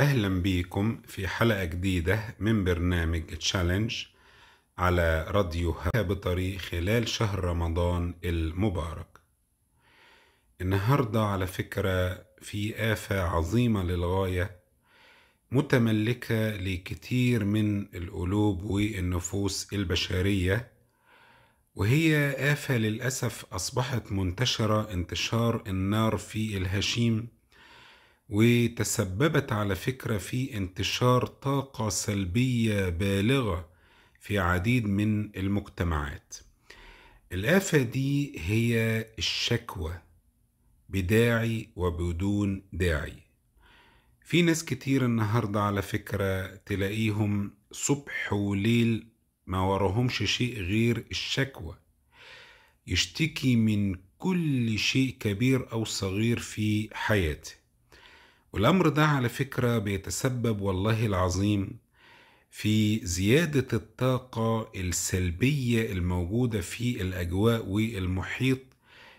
أهلا بيكم في حلقة جديدة من برنامج تشالنج على راديو هابطري خلال شهر رمضان المبارك النهاردة على فكرة في آفة عظيمة للغاية متملكة لكتير من القلوب والنفوس البشرية وهي آفة للأسف أصبحت منتشرة انتشار النار في الهشيم وتسببت على فكرة في انتشار طاقة سلبية بالغة في عديد من المجتمعات. الآفة دي هي الشكوى بداعي وبدون داعي. في ناس كتير النهاردة على فكرة تلاقيهم صبح وليل ما وراهمش شيء غير الشكوى يشتكي من كل شيء كبير أو صغير في حياته والأمر ده على فكرة بيتسبب والله العظيم في زيادة الطاقة السلبية الموجودة في الأجواء والمحيط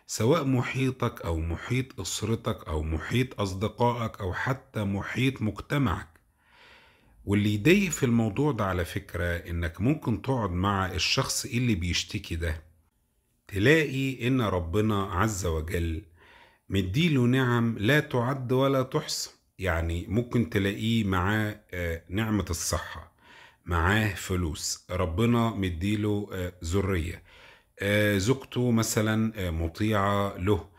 سواء محيطك أو محيط أسرتك أو محيط أصدقائك أو حتى محيط مجتمعك واللي يضايق في الموضوع ده على فكرة إنك ممكن تقعد مع الشخص اللي بيشتكي ده تلاقي إن ربنا عز وجل مديله نعم لا تعد ولا تحصى يعني ممكن تلاقيه معاه آه، نعمة الصحة معاه فلوس ربنا مديله آه، ذرية آه، زوجته مثلا مطيعة له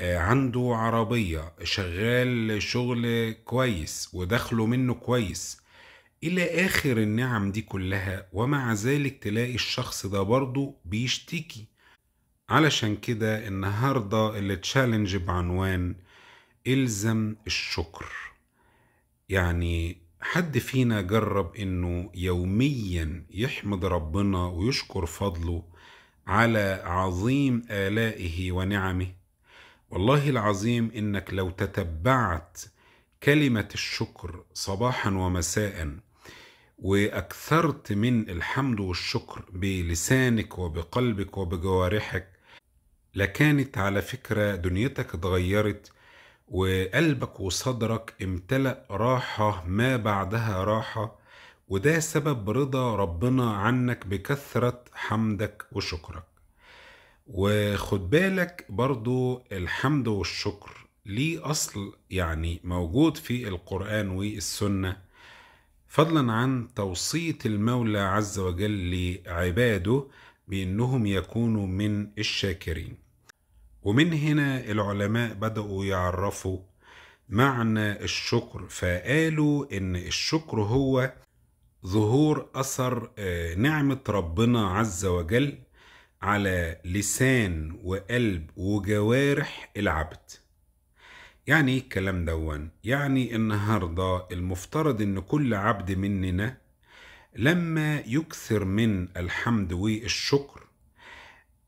عنده عربية شغال شغل كويس ودخله منه كويس إلى آخر النعم دي كلها ومع ذلك تلاقي الشخص ده برضه بيشتكي علشان كده النهاردة التشالنج بعنوان إلزم الشكر يعني حد فينا جرب إنه يوميا يحمد ربنا ويشكر فضله على عظيم آلائه ونعمه والله العظيم إنك لو تتبعت كلمة الشكر صباحا ومساء واكثرت من الحمد والشكر بلسانك وبقلبك وبجوارحك لكانت على فكرة دنيتك اتغيرت وقلبك وصدرك امتلأ راحة ما بعدها راحة وده سبب رضا ربنا عنك بكثرة حمدك وشكرك وخد بالك برضو الحمد والشكر ليه أصل يعني موجود في القرآن والسنة فضلا عن توصية المولى عز وجل لعباده بأنهم يكونوا من الشاكرين ومن هنا العلماء بدأوا يعرفوا معنى الشكر فقالوا إن الشكر هو ظهور أثر آه، نعمة ربنا عز وجل على لسان وقلب وجوارح العبد يعني ايه الكلام دون يعني النهاردة المفترض ان كل عبد مننا لما يكثر من الحمد والشكر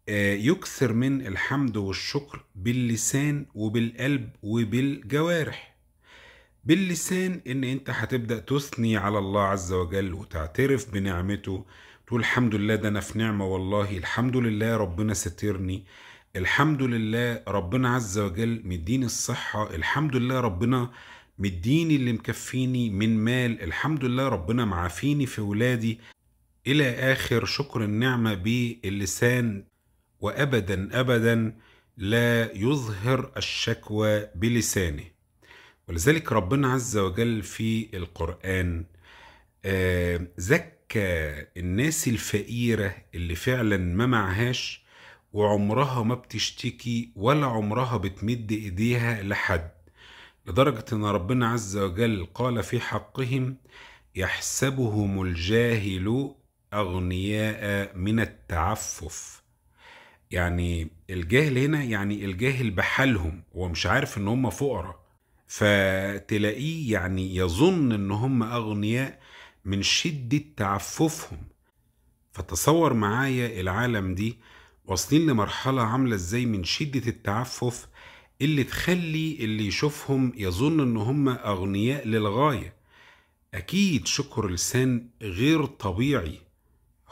آه، يكثر من الحمد والشكر باللسان وبالقلب وبالجوارح باللسان ان انت هتبدا تثني على الله عز وجل وتعترف بنعمته تقول الحمد لله ده انا في نعمه والله الحمد لله ربنا سترني الحمد لله ربنا عز وجل مديني الصحه الحمد لله ربنا مديني اللي مكفيني من مال الحمد لله ربنا معافيني في ولادي إلى آخر شكر النعمة باللسان وأبدا أبدا لا يظهر الشكوى بلسانه ولذلك ربنا عز وجل في القرآن آه، زكى الناس الفقيرة اللي فعلا ما معهاش وعمرها ما بتشتكي ولا عمرها بتمد ايديها لحد لدرجة أن ربنا عز وجل قال في حقهم يحسبهم الجاهل أغنياء من التعفف يعني الجاهل هنا يعني الجاهل بحالهم هو مش عارف ان هم فقراء فتلاقيه يعني يظن ان هم اغنياء من شدة تعففهم فتصور معايا العالم دي واصلين لمرحلة عاملة ازاي من شدة التعفف اللي تخلي اللي يشوفهم يظن ان هم اغنياء للغايه اكيد شكر لسان غير طبيعي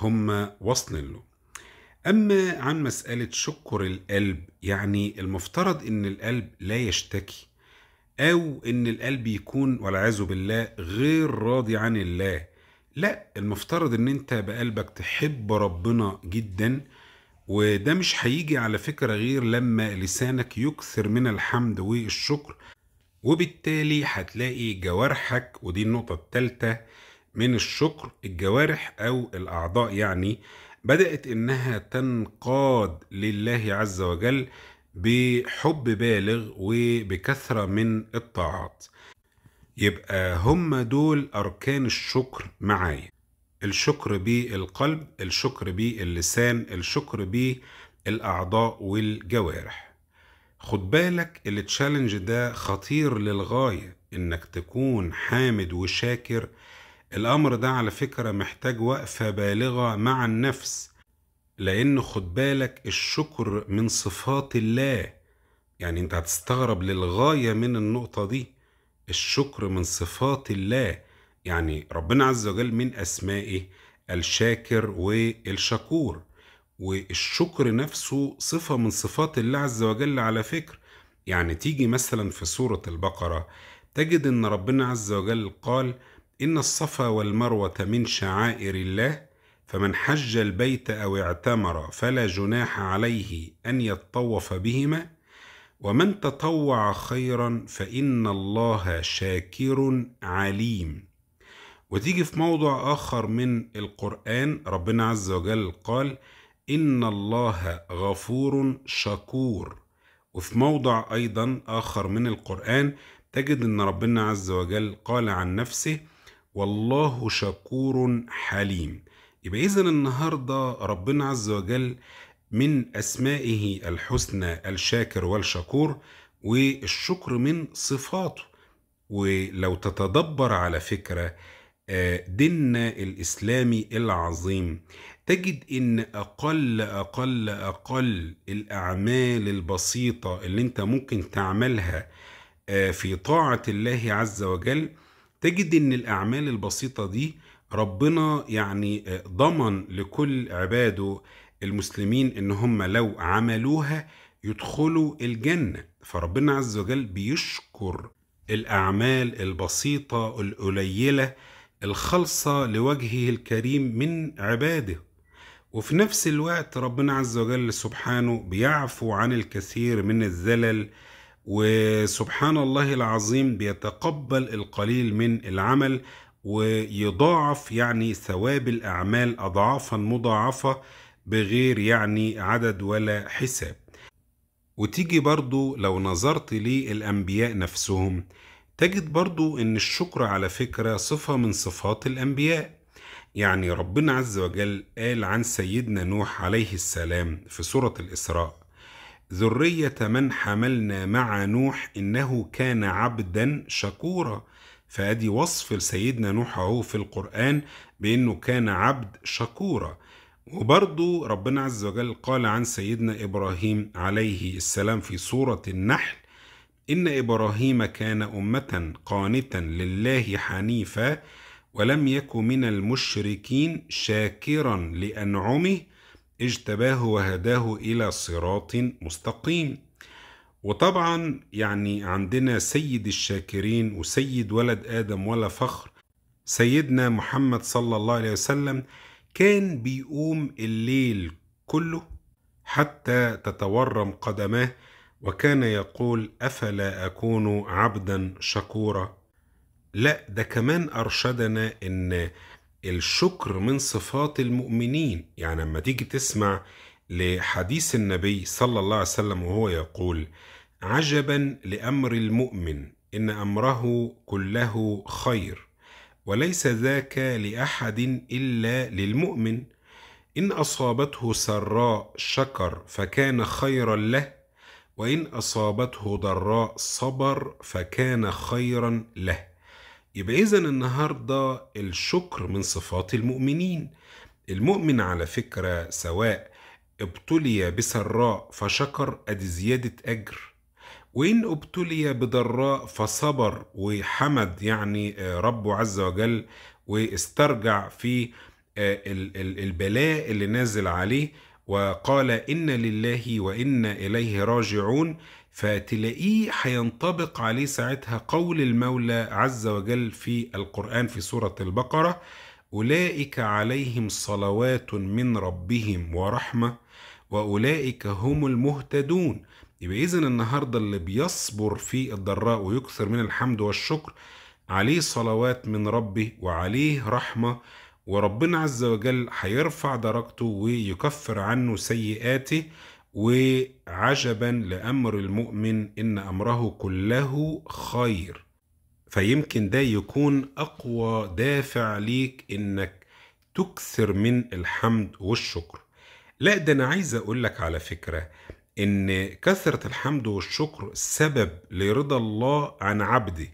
هم وصل له اما عن مساله شكر القلب يعني المفترض ان القلب لا يشتكي او ان القلب يكون والعياذ بالله غير راضي عن الله لا المفترض ان انت بقلبك تحب ربنا جدا وده مش هيجي على فكرة غير لما لسانك يكثر من الحمد والشكر وبالتالي هتلاقي جوارحك ودي النقطة التالتة من الشكر الجوارح أو الأعضاء يعني بدأت إنها تنقاد لله عز وجل بحب بالغ وبكثرة من الطاعات يبقى هم دول أركان الشكر معايا الشكر بالقلب الشكر باللسان الشكر بالاعضاء والجوارح خد بالك التشالنج ده خطير للغايه انك تكون حامد وشاكر الامر ده على فكره محتاج وقفه بالغه مع النفس لان خد بالك الشكر من صفات الله يعني انت هتستغرب للغايه من النقطه دي الشكر من صفات الله يعني ربنا عز وجل من أسمائه الشاكر والشكور والشكر نفسه صفة من صفات الله عز وجل على فكرة يعني تيجي مثلا في سورة البقرة تجد أن ربنا عز وجل قال إن الصفا والمروة من شعائر الله فمن حج البيت أو اعتمر فلا جناح عليه أن يتطوف بهما ومن تطوع خيرا فإن الله شاكر عليم وتيجي في موضع آخر من القرآن ربنا عز وجل قال إن الله غفور شكور وفي موضع أيضا آخر من القرآن تجد أن ربنا عز وجل قال عن نفسه والله شكور حليم يبقى إذا النهاردة ربنا عز وجل من أسمائه الحسنى الشاكر والشكور والشكر من صفاته ولو تتدبر على فكره ديننا الإسلامي العظيم تجد ان اقل اقل اقل الاعمال البسيطه اللي انت ممكن تعملها آه، في طاعه الله عز وجل تجد ان الاعمال البسيطه دي ربنا يعني آه، ضمن لكل عباده المسلمين ان هم لو عملوها يدخلوا الجنه فربنا عز وجل بيشكر الاعمال البسيطه القليله الخالصة لوجهه الكريم من عباده وفي نفس الوقت ربنا عز وجل سبحانه بيعفو عن الكثير من الزلل وسبحان الله العظيم بيتقبل القليل من العمل ويضاعف يعني ثواب الأعمال أضعافا مضاعفة بغير يعني عدد ولا حساب وتيجي برضو لو نظرت للأنبياء نفسهم تجد برضو ان الشكر على فكرة صفة من صفات الانبياء يعني ربنا عز وجل قال عن سيدنا نوح عليه السلام في سورة الإسراء ذرية من حملنا مع نوح إنه كان عبدا شكورا فأدي وصف لسيدنا نوح أهو في القرآن بأنه كان عبد شكورا وبرضه ربنا عز وجل قال عن سيدنا إبراهيم عليه السلام في سورة النحل إن إبراهيم كان أمة قانتا لله حنيفا ولم يك من المشركين شاكرا لأنعمه اجتباه وهداه إلى صراط مستقيم وطبعا يعني عندنا سيد الشاكرين وسيد ولد آدم ولا فخر سيدنا محمد صلى الله عليه وسلم كان بيقوم الليل كله حتى تتورم قدماه وكان يقول افلا اكون عبدا شكورا لا ده كمان ارشدنا ان الشكر من صفات المؤمنين يعني لما تيجي تسمع لحديث النبي صلى الله عليه وسلم وهو يقول عجبا لامر المؤمن ان امره كله خير وليس ذاك لاحد الا للمؤمن ان اصابته سراء شكر فكان خيرا له وإن أصابته ضراء صبر فكان خيرا له يبقى إذا النهاردة الشكر من صفات المؤمنين المؤمن على فكرة سواء ابتلي بسراء فشكر أدي زيادة أجر وإن ابتلي بضراء فصبر وحمد يعني ربه عز وجل واسترجع في آه، البلاء اللي نازل عليه وقال إنا لله وإنا إليه راجعون فتلاقيه هينطبق عليه ساعتها قول المولى عز وجل في القرآن في سورة البقرة أولئك عليهم صلوات من ربهم ورحمة وأولئك هم المهتدون يبقى إذن النهاردة اللي بيصبر في الضراء ويكثر من الحمد والشكر عليه صلوات من ربه وعليه رحمه وربنا عز وجل هيرفع درجته ويكفر عنه سيئاته وعجبا لأمر المؤمن إن أمره كله خير فيمكن ده يكون أقوى دافع ليك إنك تكثر من الحمد والشكر لا ده أنا عايز أقول لك على فكرة إن كثرة الحمد والشكر سبب لرضا الله عن عبده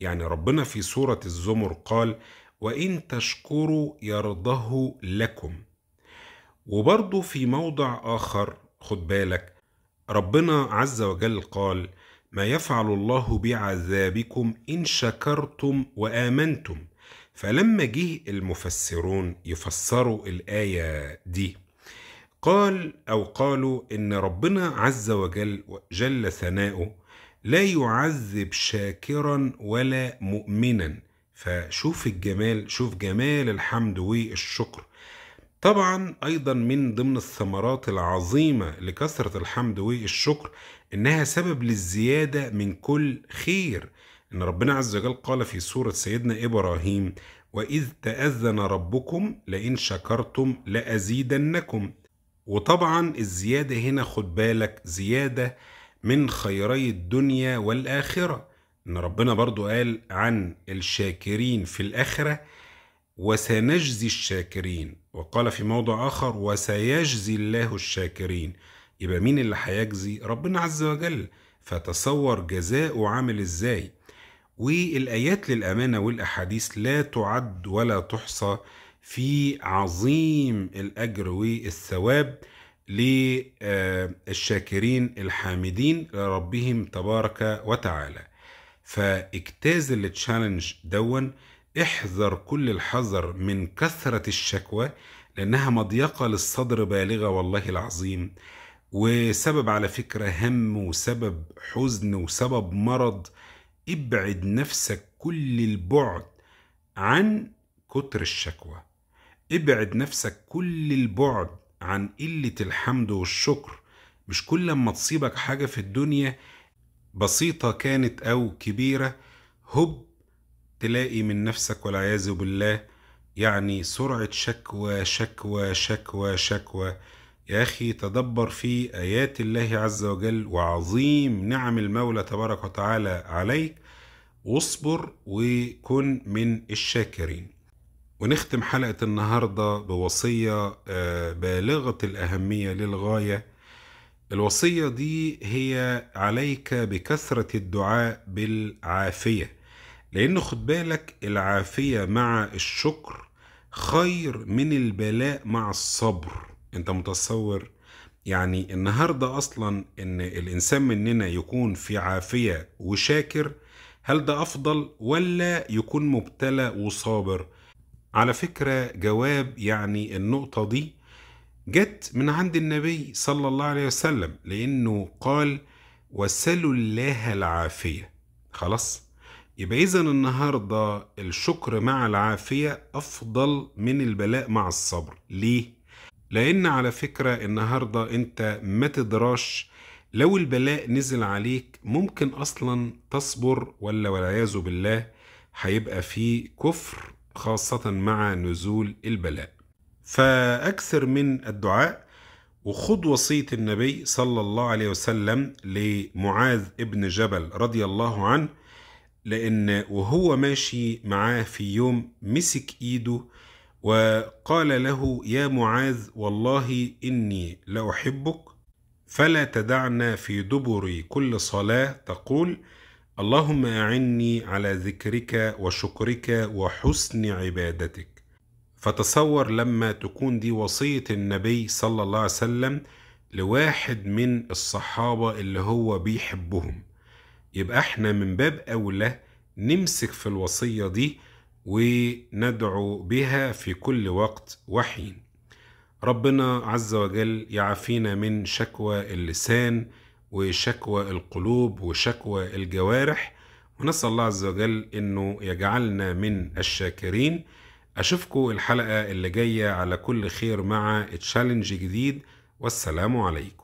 يعني ربنا في سورة الزمر قال وإن تشكروا يرضه لكم وبرضه في موضع آخر خد بالك ربنا عز وجل قال ما يفعل الله بعذابكم إن شكرتم وآمنتم فلما جه المفسرون يفسروا الآية دي قال أو قالوا إن ربنا عز وجل جل ثناؤه لا يعذب شاكرا ولا مؤمنا فشوف الجمال شوف جمال الحمد والشكر طبعا ايضا من ضمن الثمرات العظيمه لكثره الحمد والشكر انها سبب للزياده من كل خير ان ربنا عز وجل قال في سوره سيدنا ابراهيم واذ تاذن ربكم لئن شكرتم لازيدنكم وطبعا الزياده هنا خد بالك زياده من خيري الدنيا والاخره ان ربنا برضو قال عن الشاكرين في الاخره وسنجزي الشاكرين وقال في موضع اخر وسيجزي الله الشاكرين يبقى مين اللي هيجزي ربنا عز وجل فتصور جزاؤه عامل ازاي والايات للامانه والاحاديث لا تعد ولا تحصى في عظيم الاجر والثواب للشاكرين الحامدين لربهم تبارك وتعالى فاجتاز التشالنج دون احذر كل الحذر من كثرة الشكوى لأنها مضيقة للصدر بالغة والله العظيم وسبب على فكرة هم وسبب حزن وسبب مرض ابعد نفسك كل البعد عن كتر الشكوى ابعد نفسك كل البعد عن قلة الحمد والشكر مش كل ما تصيبك حاجة في الدنيا بسيطة كانت أو كبيرة هب تلاقي من نفسك والعياذ بالله يعني سرعة شكوى شكوى شكوى شكوى يا أخي تدبر في آيات الله عز وجل وعظيم نعم المولى تبارك وتعالى عليك واصبر وكن من الشاكرين ونختم حلقة النهاردة بوصية آه، بالغة الأهمية للغاية الوصية دي هي عليك بكثرة الدعاء بالعافية لأن خد بالك العافية مع الشكر خير من البلاء مع الصبر أنت متصور يعني النهاردة أصلا إن الإنسان مننا يكون في عافية وشاكر هل ده أفضل ولا يكون مبتلى وصابر؟ على فكرة جواب يعني النقطة دي جت من عند النبي صلى الله عليه وسلم لأنه قال وسلوا الله العافية خلاص يبقى إذا النهاردة الشكر مع العافية أفضل من البلاء مع الصبر ليه؟ لأن على فكرة النهاردة أنت ما تدراش لو البلاء نزل عليك ممكن أصلا تصبر ولا والعياذ بالله هيبقى فيه كفر خاصة مع نزول البلاء فأكثر من الدعاء وخذ وصية النبي صلى الله عليه وسلم لمعاذ ابن جبل رضي الله عنه لأن وهو ماشي معاه في يوم مسك إيده وقال له يا معاذ والله إني لأحبك فلا تدعنا في دبر كل صلاة تقول اللهم أعني على ذكرك وشكرك وحسن عبادتك فتصور لما تكون دي وصية النبي صلى الله عليه وسلم لواحد من الصحابة اللي هو بيحبهم يبقى احنا من باب أولى نمسك في الوصية دي وندعو بها في كل وقت وحين ربنا عز وجل يعافينا من شكوى اللسان وشكوى القلوب وشكوى الجوارح ونسأل الله عز وجل أنه يجعلنا من الشاكرين أشوفكم الحلقة اللي جاية على كل خير مع تشالنج جديد والسلام عليكم